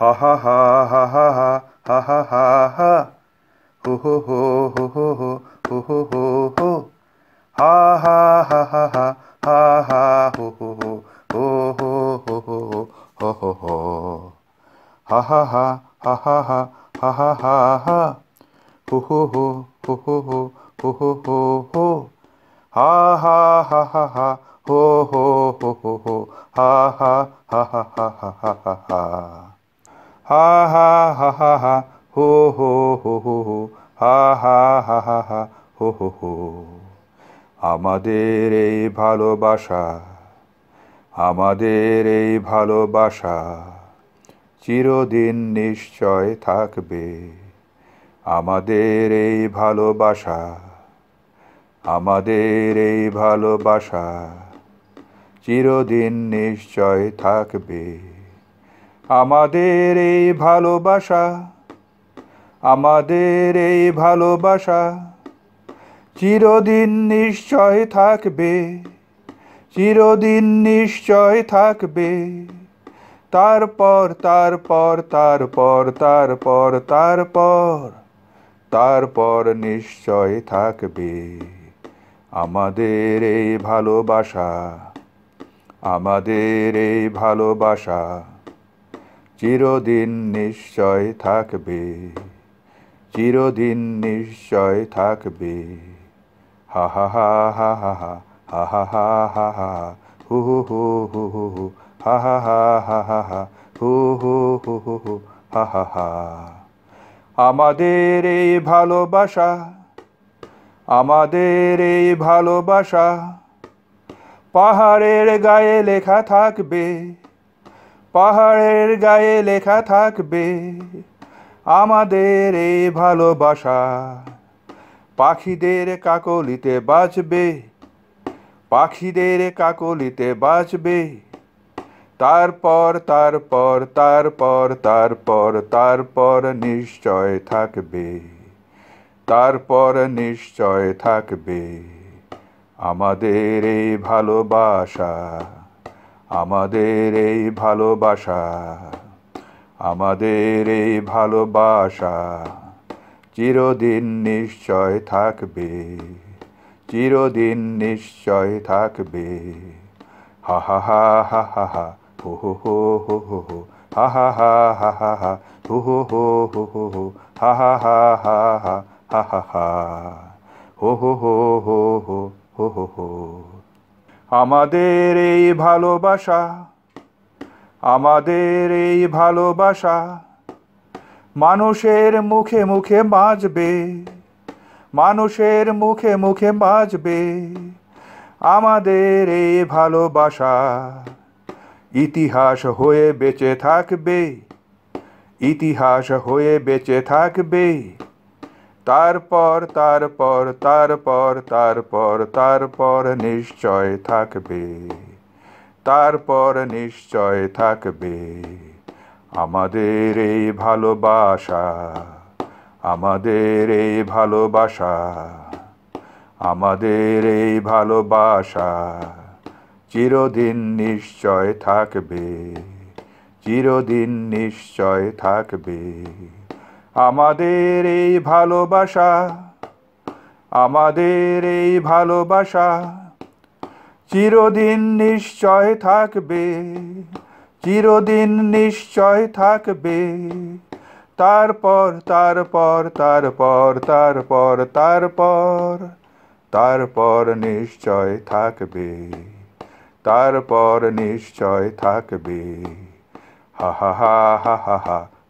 ha ha ha ha ha ha ha ha ha ha ho ho ho ho ho ho ho ho ho ho ha ha ha ha ha ha ha ho ho ho ho ho ho ho ho ho ho ha ha ha ha ha ha ha ha ha ha ho ho ho ho ho ho ho ho ho ho ha ha ha ha ha ho ho ho ho ho ha ha ha ha ha ha ha ha হা হা হা হা হা হো হো হো হো হো হা হা হা হা হা হো হো হো আমাদের এই ভালোবাসা আমাদের এই ভালোবাসা চিরদিন নিশ্চয় থাকবে আমাদের এই ভালোবাসা আমাদের এই ভালোবাসা চিরদিন নিশ্চয় থাকবে আমাদের এই ভালোবাসা আমাদের এই ভালোবাসা চিরদিন নিশ্চয় থাকবে চিরদিন নিশ্চয় থাকবে তারপর তারপর তারপর তারপর তারপর তারপর নিশ্চয় থাকবে আমাদের এই ভালোবাসা আমাদের এই ভালোবাসা চিরদিন নিশ্চয় থাকবে চিরদিন নিশ্চয় থাকবে হা হা হা হা হা হা হা হু হু হু হু হু হু হা হা হা হা হা হু হু হু হু হু হা হা হা আমাদের এই ভালোবাসা আমাদের এই ভালোবাসা পাহাড়ের গায়ে লেখা থাকবে পাহাড়ের গায়ে লেখা থাকবে আমাদের এই ভালোবাসা পাখিদের কাকলিতে বাঁচবে পাখিদের কাকলিতে বাঁচবে তারপর তারপর তারপর তারপর তারপর নিশ্চয় থাকবে তারপর নিশ্চয় থাকবে আমাদের এই ভালোবাসা আমাদের এই ভালোবাসা আমাদের এই ভালোবাসা চিরদিন নিশ্চয় থাকবে চিরদিন নিশ্চয় থাকবে হা হা হা হা হা হা হো হো হো হো হো হো হা হা হা হা হা হা হো হো হো হো হো হো হা হা হা হা হা হা হা হা হো হো হো হো হো হো হো হো আমাদের এই ভালোবাসা আমাদের এই ভালোবাসা মানুষের মুখে মুখে বাঁচবে মানুষের মুখে মুখে বাঁচবে আমাদের এই ভালোবাসা ইতিহাস হয়ে বেঁচে থাকবে ইতিহাস হয়ে বেঁচে থাকবে তারপর তারপর তারপর তারপর তারপর নিশ্চয় থাকবে তারপর নিশ্চয় থাকবে আমাদের এই ভালোবাসা আমাদের এই ভালোবাসা আমাদের এই ভালোবাসা চিরদিন নিশ্চয় থাকবে চিরদিন নিশ্চয় থাকবে আমাদের এই ভালোবাসা আমাদের এই ভালোবাসা চিরদিন নিশ্চয় থাকবে চিরদিন নিশ্চয় থাকবে তারপর তারপর তারপর তারপর তারপর তারপর নিশ্চয় থাকবে তারপর নিশ্চয় থাকবে হা হা হা হা হা